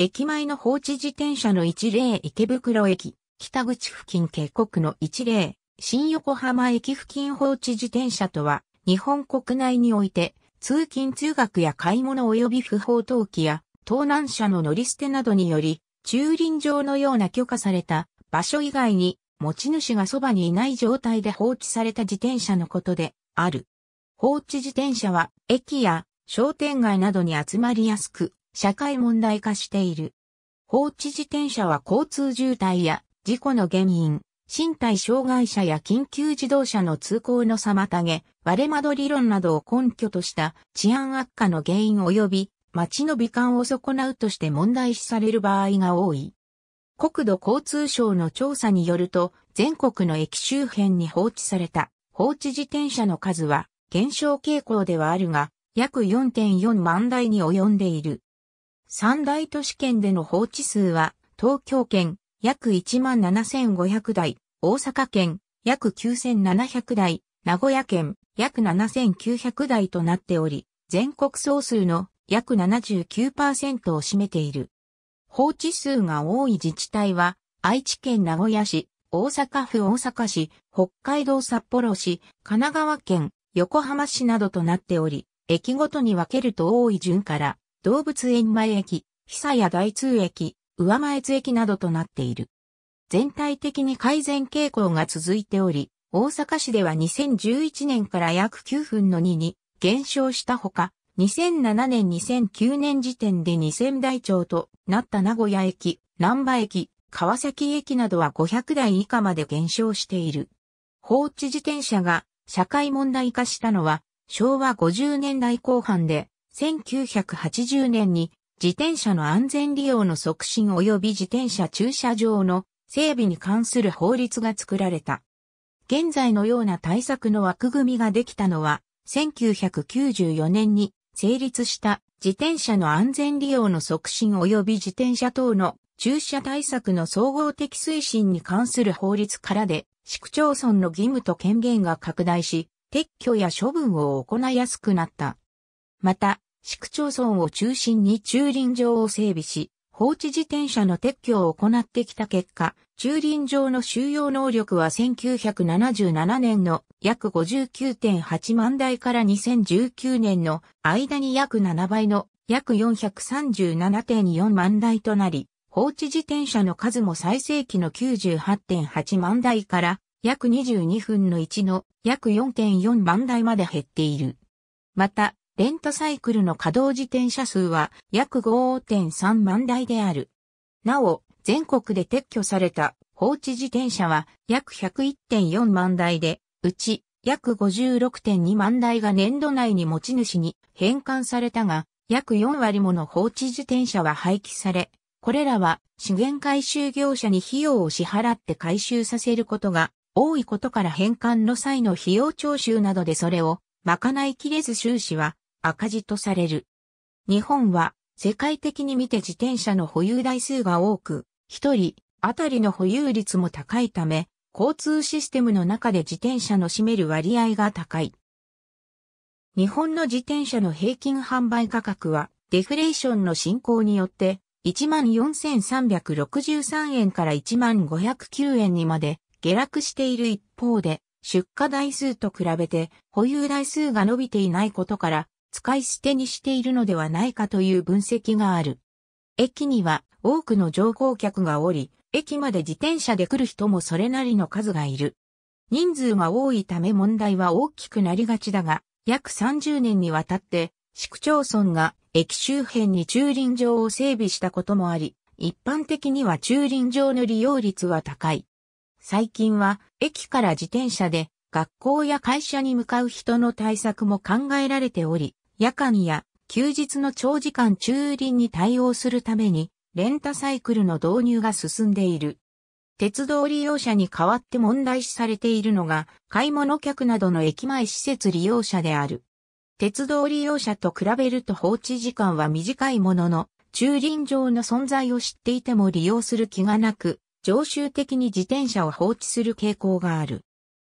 駅前の放置自転車の一例池袋駅、北口付近渓谷の一例、新横浜駅付近放置自転車とは、日本国内において、通勤通学や買い物及び不法投棄や、盗難車の乗り捨てなどにより、駐輪場のような許可された場所以外に、持ち主がそばにいない状態で放置された自転車のことである。放置自転車は、駅や商店街などに集まりやすく、社会問題化している。放置自転車は交通渋滞や事故の原因、身体障害者や緊急自動車の通行の妨げ、割れ窓理論などを根拠とした治安悪化の原因及び街の美観を損なうとして問題視される場合が多い。国土交通省の調査によると、全国の駅周辺に放置された放置自転車の数は減少傾向ではあるが、約4.4万台に及んでいる。三大都市圏での放置数は、東京圏約17,500台、大阪圏約9,700台、名古屋圏約7,900台となっており、全国総数の約79%を占めている。放置数が多い自治体は、愛知県名古屋市、大阪府大阪市、北海道札幌市、神奈川県、横浜市などとなっており、駅ごとに分けると多い順から動物園前駅、久屋大通駅、上前津駅などとなっている。全体的に改善傾向が続いており、大阪市では2011年から約9分の2に減少したほか、2007年2009年時点で2000台帳となった名古屋駅、南波駅、川崎駅などは500台以下まで減少している。放置自転車が社会問題化したのは昭和50年代後半で1980年に自転車の安全利用の促進及び自転車駐車場の整備に関する法律が作られた。現在のような対策の枠組みができたのは、1994年に成立した自転車の安全利用の促進及び自転車等の駐車対策の総合的推進に関する法律からで、市区町村の義務と権限が拡大し、撤去や処分を行いやすくなった。また、市区町村を中心に駐輪場を整備し、放置自転車の撤去を行ってきた結果、駐輪場の収容能力は1977年の約59.8万台から2019年の間に約7倍の約437.4万台となり、放置自転車の数も最盛期の98.8万台から約22分の1の約4.4万台まで減っている。また、レンタサイクルの稼働自転車数は約5.3万台である。なお、全国で撤去された放置自転車は約101.4万台で、うち約56.2万台が年度内に持ち主に返還されたが、約4割もの放置自転車は廃棄され、これらは資源回収業者に費用を支払って回収させることが多いことから返還の際の費用徴収などでそれを賄いきれず収支は赤字とされる。日本は世界的に見て自転車の保有台数が多く、一人あたりの保有率も高いため、交通システムの中で自転車の占める割合が高い。日本の自転車の平均販売価格はデフレーションの進行によって14,363円から1509円にまで下落している一方で、出荷台数と比べて保有台数が伸びていないことから、使い捨てにしているのではないかという分析がある。駅には多くの乗降客がおり、駅まで自転車で来る人もそれなりの数がいる。人数が多いため問題は大きくなりがちだが、約30年にわたって、市区町村が駅周辺に駐輪場を整備したこともあり、一般的には駐輪場の利用率は高い。最近は駅から自転車で学校や会社に向かう人の対策も考えられており、夜間や休日の長時間駐輪に対応するために、レンタサイクルの導入が進んでいる。鉄道利用者に代わって問題視されているのが、買い物客などの駅前施設利用者である。鉄道利用者と比べると放置時間は短いものの、駐輪場の存在を知っていても利用する気がなく、常習的に自転車を放置する傾向がある。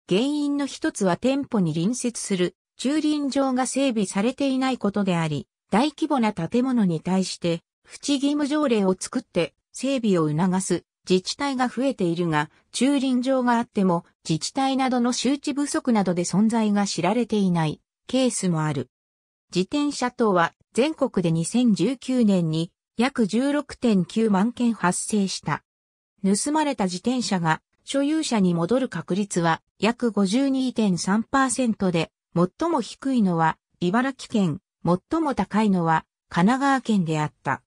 原因の一つは店舗に隣接する駐輪場が整備されていないことであり、大規模な建物に対して、淵義務条例を作って整備を促す自治体が増えているが、駐輪場があっても自治体などの周知不足などで存在が知られていないケースもある。自転車等は全国で2019年に約16.9万件発生した。盗まれた自転車が所有者に戻る確率は約52.3%で最も低いのは茨城県、最も高いのは神奈川県であった。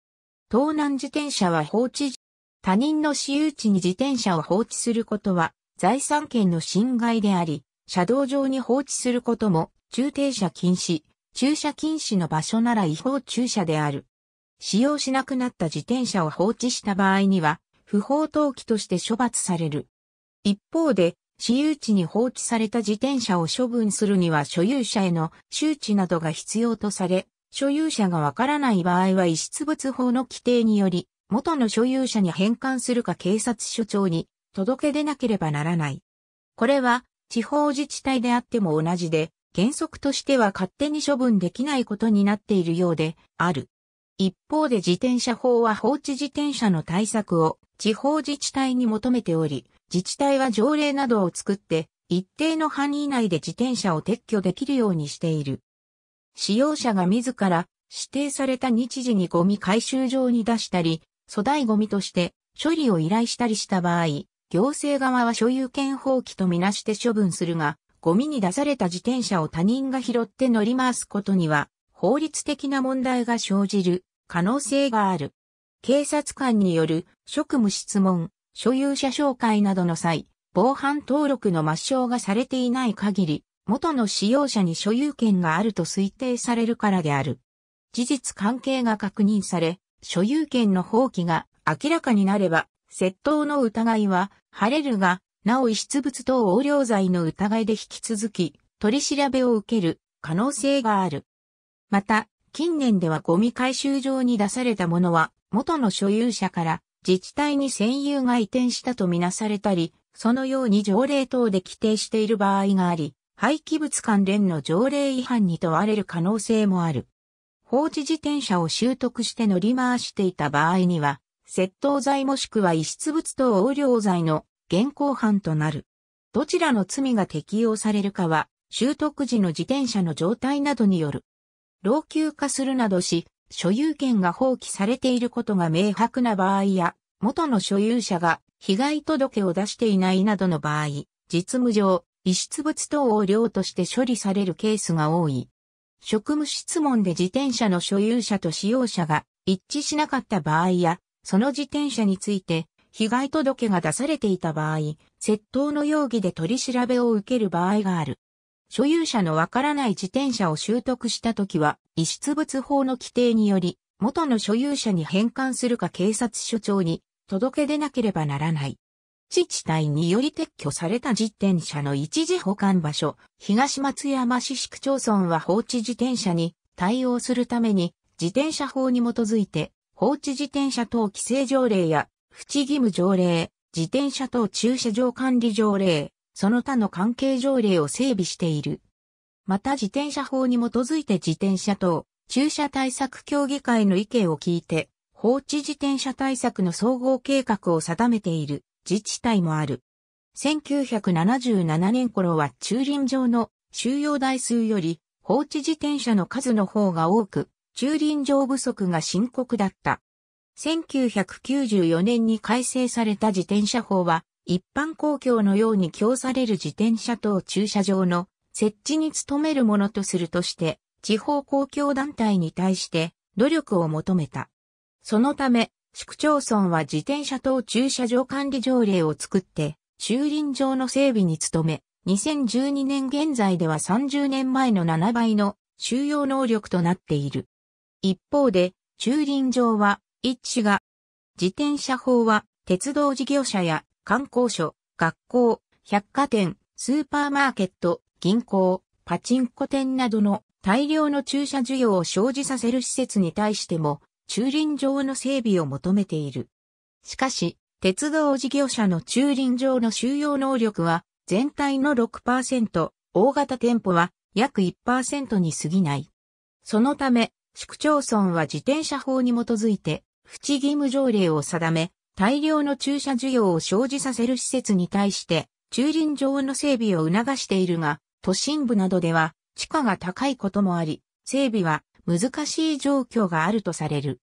盗難自転車は放置、他人の私有地に自転車を放置することは財産権の侵害であり、車道上に放置することも駐停車禁止、駐車禁止の場所なら違法駐車である。使用しなくなった自転車を放置した場合には、不法投棄として処罰される。一方で、私有地に放置された自転車を処分するには所有者への周知などが必要とされ、所有者がわからない場合は遺失物法の規定により、元の所有者に返還するか警察署長に届け出なければならない。これは地方自治体であっても同じで、原則としては勝手に処分できないことになっているようである。一方で自転車法は放置自転車の対策を地方自治体に求めており、自治体は条例などを作って、一定の範囲内で自転車を撤去できるようにしている。使用者が自ら指定された日時にゴミ回収場に出したり、粗大ゴミとして処理を依頼したりした場合、行政側は所有権放棄とみなして処分するが、ゴミに出された自転車を他人が拾って乗り回すことには、法律的な問題が生じる可能性がある。警察官による職務質問、所有者紹介などの際、防犯登録の抹消がされていない限り、元の使用者に所有権があると推定されるからである。事実関係が確認され、所有権の放棄が明らかになれば、窃盗の疑いは晴れるが、なお遺失物等横領罪の疑いで引き続き、取り調べを受ける可能性がある。また、近年ではゴミ回収場に出されたものは、元の所有者から自治体に占有が移転したとみなされたり、そのように条例等で規定している場合があり、廃棄物関連の条例違反に問われる可能性もある。放置自転車を習得して乗り回していた場合には、窃盗罪もしくは遺失物等横領罪の現行犯となる。どちらの罪が適用されるかは、習得時の自転車の状態などによる。老朽化するなどし、所有権が放棄されていることが明白な場合や、元の所有者が被害届を出していないなどの場合、実務上、遺失物等を量として処理されるケースが多い。職務質問で自転車の所有者と使用者が一致しなかった場合や、その自転車について被害届が出されていた場合、窃盗の容疑で取り調べを受ける場合がある。所有者のわからない自転車を習得した時は、遺失物法の規定により、元の所有者に返還するか警察署長に届け出なければならない。自治体により撤去された自転車の一時保管場所、東松山市市区町村は放置自転車に対応するために、自転車法に基づいて、放置自転車等規制条例や、不義務条例、自転車等駐車場管理条例、その他の関係条例を整備している。また自転車法に基づいて自転車等、駐車対策協議会の意見を聞いて、放置自転車対策の総合計画を定めている自治体もある。1977年頃は駐輪場の収容台数より放置自転車の数の方が多く、駐輪場不足が深刻だった。1994年に改正された自転車法は、一般公共のように供される自転車等駐車場の設置に努めるものとするとして、地方公共団体に対して努力を求めた。そのため、市区町村は自転車等駐車場管理条例を作って、駐輪場の整備に努め、2012年現在では30年前の7倍の収容能力となっている。一方で、駐輪場は、一致が、自転車法は、鉄道事業者や観光所、学校、百貨店、スーパーマーケット、銀行、パチンコ店などの大量の駐車需要を生じさせる施設に対しても、駐輪場の整備を求めている。しかし、鉄道事業者の駐輪場の収容能力は全体の6%、大型店舗は約1%に過ぎない。そのため、市区町村は自転車法に基づいて、不義務条例を定め、大量の駐車需要を生じさせる施設に対して、駐輪場の整備を促しているが、都心部などでは地価が高いこともあり、整備は難しい状況があるとされる。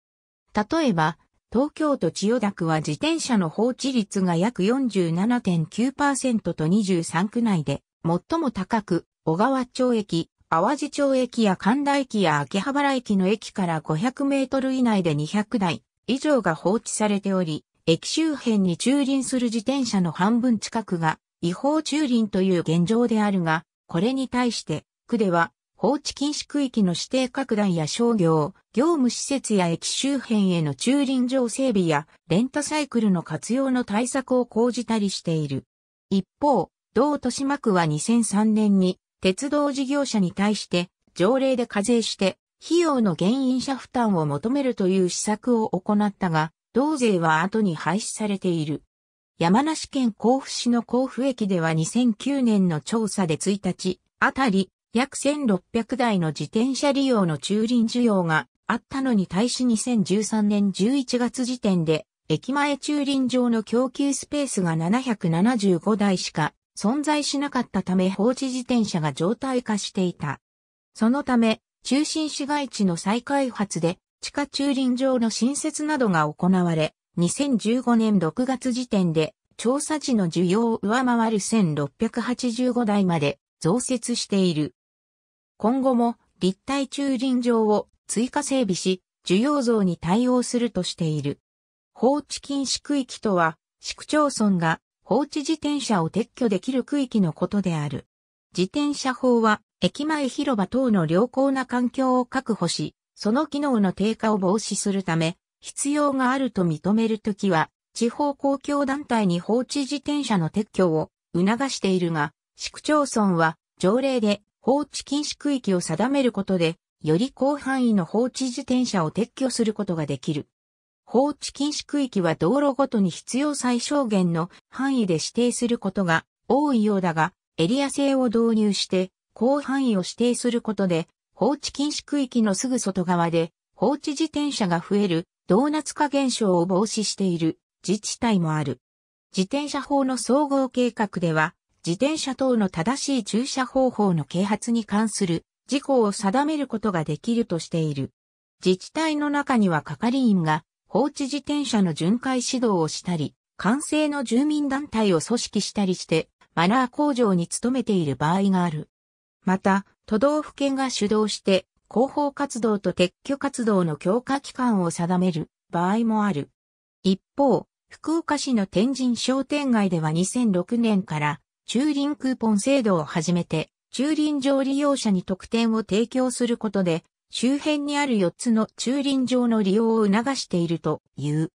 例えば、東京都千代田区は自転車の放置率が約47.9%と23区内で最も高く、小川町駅、淡路町駅や神田駅や秋葉原駅の駅から500メートル以内で200台以上が放置されており、駅周辺に駐輪する自転車の半分近くが違法駐輪という現状であるが、これに対して、区では、放置禁止区域の指定拡大や商業、業務施設や駅周辺への駐輪場整備や、レンタサイクルの活用の対策を講じたりしている。一方、同豊島区は2003年に、鉄道事業者に対して、条例で課税して、費用の原因者負担を求めるという施策を行ったが、同税は後に廃止されている。山梨県甲府市の甲府駅では2009年の調査で1日あたり約1600台の自転車利用の駐輪需要があったのに対し2013年11月時点で駅前駐輪場の供給スペースが775台しか存在しなかったため放置自転車が常態化していた。そのため中心市街地の再開発で地下駐輪場の新設などが行われ2015年6月時点で調査時の需要を上回る1685台まで増設している。今後も立体駐輪場を追加整備し、需要増に対応するとしている。放置禁止区域とは、市区町村が放置自転車を撤去できる区域のことである。自転車法は、駅前広場等の良好な環境を確保し、その機能の低下を防止するため、必要があると認めるときは、地方公共団体に放置自転車の撤去を促しているが、市区町村は条例で放置禁止区域を定めることで、より広範囲の放置自転車を撤去することができる。放置禁止区域は道路ごとに必要最小限の範囲で指定することが多いようだが、エリア制を導入して広範囲を指定することで、放置禁止区域のすぐ外側で放置自転車が増えるドーナツ化現象を防止している自治体もある。自転車法の総合計画では、自転車等の正しい駐車方法の啓発に関する事項を定めることができるとしている。自治体の中には係員が放置自転車の巡回指導をしたり、完成の住民団体を組織したりして、マナー向上に努めている場合がある。また、都道府県が主導して広報活動と撤去活動の強化期間を定める場合もある。一方、福岡市の天神商店街では2006年から駐輪クーポン制度を始めて、駐輪場利用者に特典を提供することで、周辺にある4つの駐輪場の利用を促しているという。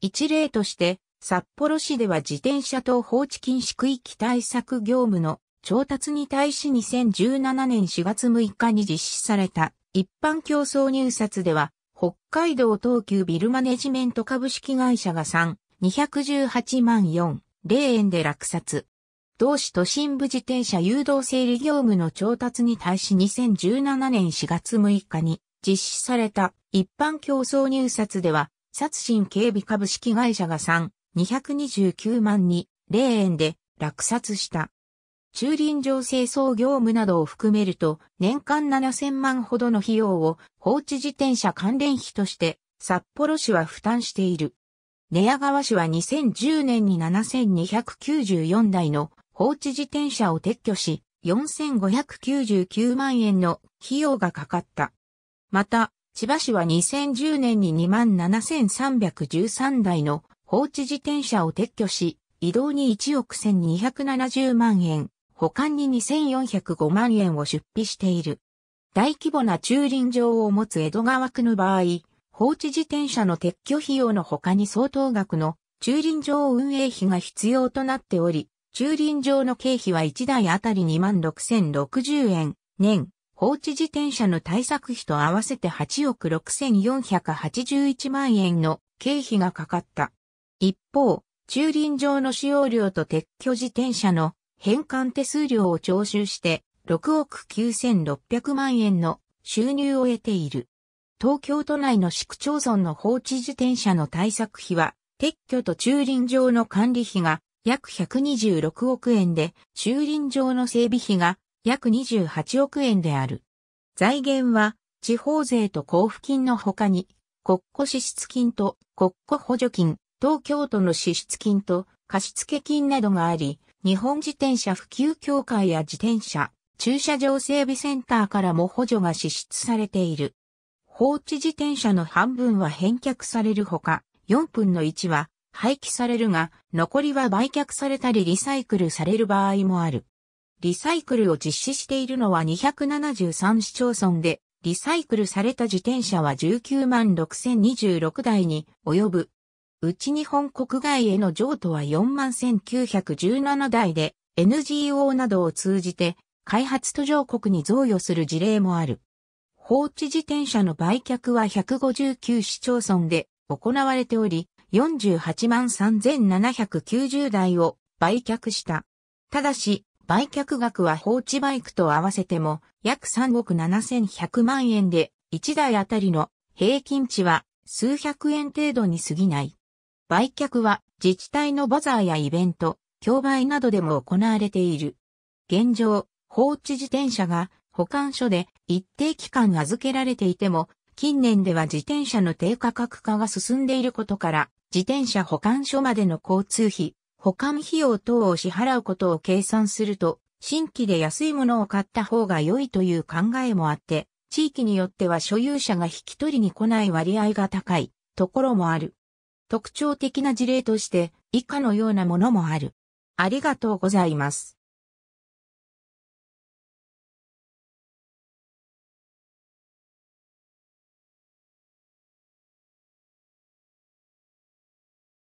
一例として、札幌市では自転車等放置禁止区域対策業務の調達に対し2017年4月6日に実施された一般競争入札では、北海道東急ビルマネジメント株式会社が3、218万4、0円で落札。同市都心部自転車誘導整理業務の調達に対し2017年4月6日に実施された一般競争入札では、殺人警備株式会社が3、229万2、0円で落札した。駐輪場清掃業務などを含めると、年間7000万ほどの費用を放置自転車関連費として、札幌市は負担している。寝屋川市は2010年に7294台の放置自転車を撤去し、4599万円の費用がかかった。また、千葉市は2010年に27,313台の放置自転車を撤去し、移動に1億1270万円、保管に2405万円を出費している。大規模な駐輪場を持つ江戸川区の場合、放置自転車の撤去費用の他に相当額の駐輪場運営費が必要となっており、駐輪場の経費は1台あたり26,060円、年、放置自転車の対策費と合わせて8億6,481万円の経費がかかった。一方、駐輪場の使用料と撤去自転車の返還手数料を徴収して6億9600万円の収入を得ている。東京都内の市区町村の放置自転車の対策費は、撤去と駐輪場の管理費が約126億円で、駐輪場の整備費が約28億円である。財源は、地方税と交付金の他に、国庫支出金と国庫補助金、東京都の支出金と貸付金などがあり、日本自転車普及協会や自転車、駐車場整備センターからも補助が支出されている。放置自転車の半分は返却されるほか、4分の1は廃棄されるが、残りは売却されたりリサイクルされる場合もある。リサイクルを実施しているのは273市町村で、リサイクルされた自転車は19万6026台に及ぶ。うち日本国外への譲渡は41,917台で NGO などを通じて開発途上国に贈与する事例もある。放置自転車の売却は159市町村で行われており、48万3790台を売却した。ただし、売却額は放置バイクと合わせても約3億7100万円で、1台あたりの平均値は数百円程度に過ぎない。売却は自治体のバザーやイベント、競売などでも行われている。現状、放置自転車が保管所で一定期間預けられていても、近年では自転車の低価格化が進んでいることから、自転車保管所までの交通費、保管費用等を支払うことを計算すると、新規で安いものを買った方が良いという考えもあって、地域によっては所有者が引き取りに来ない割合が高いところもある。特徴的な事例として以下のようなものもある。ありがとうございます。